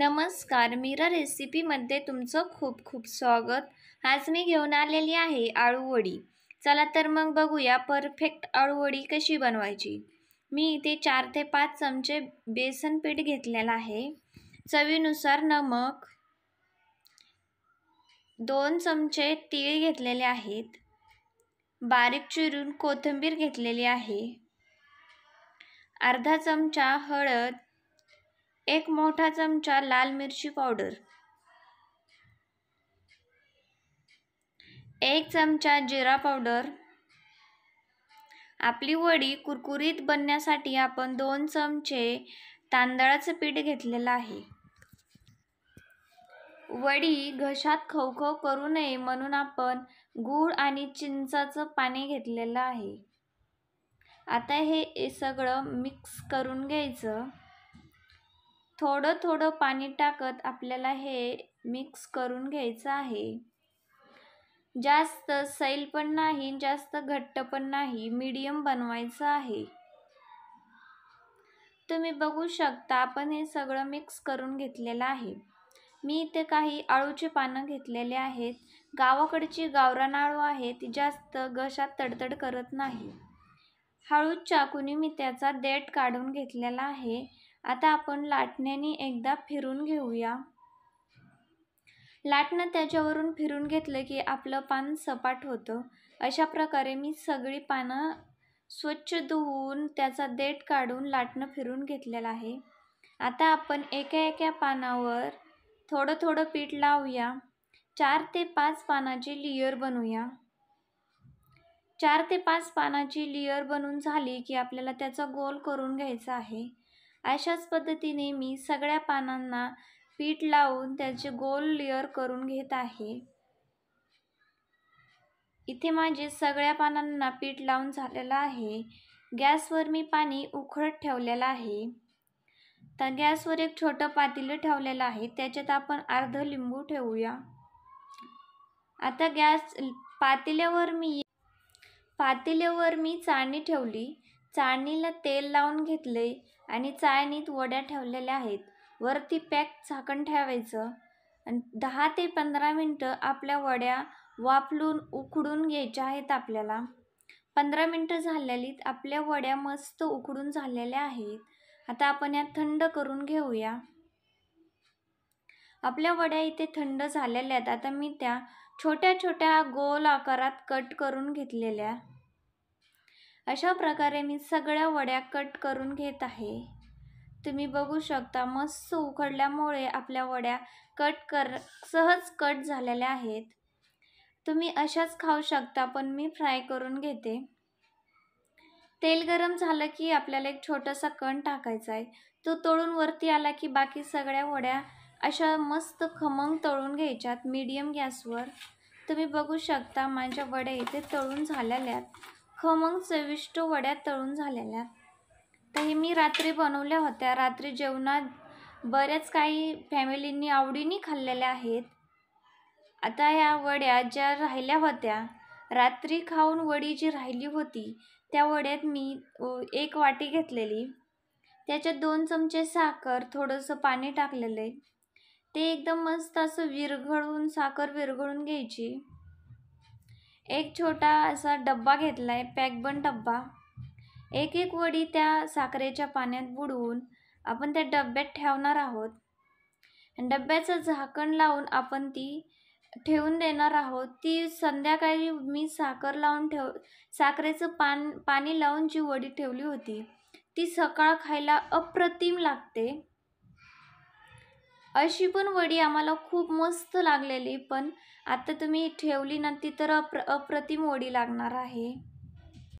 नमस्कार मीरा रेसिपीमध्ये तुमचं खूप खूप स्वागत आज मी घेऊन आलेली आहे आळूवडी चला तर मग बघूया परफेक्ट आळूवडी कशी बनवायची मी इथे चार ते पाच चमचे बेसन पीठ घेतलेलं आहे चवीनुसार नमक दोन चमचे तीळ घेतलेले आहेत बारीक चिरून कोथिंबीर घेतलेली आहे अर्धा चमचा हळद एक मोठा चमचा लाल मिरची पावडर एक चमचा जिरा पावडर आपली वडी कुरकुरीत बनण्यासाठी आपण दोन चमचे तांदळाचं पीठ घेतलेलं आहे वडी घशात खवखव करू नये म्हणून आपण गूळ आणि चिंचाचं पाणी घेतलेलं आहे आता हे सगळं मिक्स करून घ्यायचं थोडं थोडं पाणी टाकत आपल्याला हे मिक्स करून घ्यायचं आहे जास्त सैल पण नाही जास्त घट्ट पण नाही मीडियम बनवायचं आहे तुम्ही बघू शकता आपण हे सगळं मिक्स करून घेतलेलं आहे मी इथे काही आळूचे पानं घेतलेले आहेत गावाकडची गावरान आळू आहे ती जास्त घशात तडतड करत नाही हळूच चाकूने मी त्याचा देठ काढून घेतलेला आहे आता आपण लाटण्याने एकदा फिरून घेऊया लाटणं त्याच्यावरून फिरून घेतलं की आपलं पान सपाट होतं अशा प्रकारे मी सगळी पानं स्वच्छ धुवून त्याचा देठ काढून लाटणं फिरून घेतलेलं आहे आता आपण एका एका पानावर थोडं थोडं पीठ लावूया चार ते पाच पानाची लिअर बनवूया चार ते पाच पानाची लिअर बनून झाली की आपल्याला त्याचा गोल करून घ्यायचा आहे अशाच पद्धतीने मी सगळ्या पानांना पीठ लावून त्याचे गोल लेअर करून घेत आहे इथे माझे सगळ्या पानांना पीठ लावून झालेलं आहे गॅसवर मी पाणी उखळत ठेवलेलं आहे तर गॅसवर एक छोटं पातेलं ठेवलेलं आहे त्याच्यात आपण अर्ध लिंबू ठेवूया आता गॅस पातेल्यावर मी पातेल्यावर मी चाळणी ठेवली चाळणीला तेल लावून घेतले आणि चाळणीत वड्या ठेवलेल्या आहेत वरती पॅक झाकण ठेवायचं आणि दहा ते पंधरा मिनटं आपल्या वड्या वाफलून उकडून घ्यायच्या आहेत आपल्याला पंधरा मिनटं झालेलीत आपल्या वड्या मस्त उकडून झालेल्या आहेत आता आपण या थंड करून घेऊया आपल्या वड्या इथे थंड झालेल्या आहेत आता मी त्या छोट्या छोट्या गोल आकारात कट करून घेतलेल्या अशा प्रकारे मी सगळ्या वड्या कट करून घेत आहे तुम्ही बघू शकता मस्त उकडल्यामुळे आपल्या वड्या कट कर सहज कट झालेल्या आहेत तुम्ही अशाच खाऊ शकता पण मी फ्राय करून घेते तेल गरम झालं की आपल्याला एक छोटासा कण टाकायचा आहे तो तळून वरती आला की बाकी सगळ्या वड्या अशा मस्त खमंग तळून घ्यायच्यात मीडियम गॅसवर तुम्ही बघू शकता माझ्या वड्या इथे तळून झालेल्या आहेत खमंग चविष्ट वड्या तळून झालेल्या तर हे मी रात्री बनवल्या होत्या रात्री जेवणात बऱ्याच काही फॅमिलींनी आवडीने खाल्लेल्या आहेत आता ह्या वड्या ज्या राहिल्या होत्या रात्री खाऊन वडी जी राहिली होती त्या वड्यात मी एक वाटी घेतलेली त्याच्यात दोन चमचे साखर थोडंसं पाणी टाकलेलं आहे ते एकदम मस्त असं विरघळून साखर विरघळून घ्यायची एक छोटा असा डब्बा घेतला आहे पॅकबन डब्बा एक एक वडी त्या साखरेच्या पाण्यात बुडवून आपण त्या डब्यात ठेवणार आहोत डब्याचं झाकण लावून आपण ती ठेवून देणार आहोत ती संध्याकाळी मी साखर लावून ठेव साखरेचं पान पाणी लावून जी वडी ठेवली होती ती सकाळ खायला अप्रतिम लागते अशी पण वडी आम्हाला खूप मस्त लागलेली पण आता तुम्ही ठेवली ना ती तर अप्र अप्रतिम वडी लागणार आहे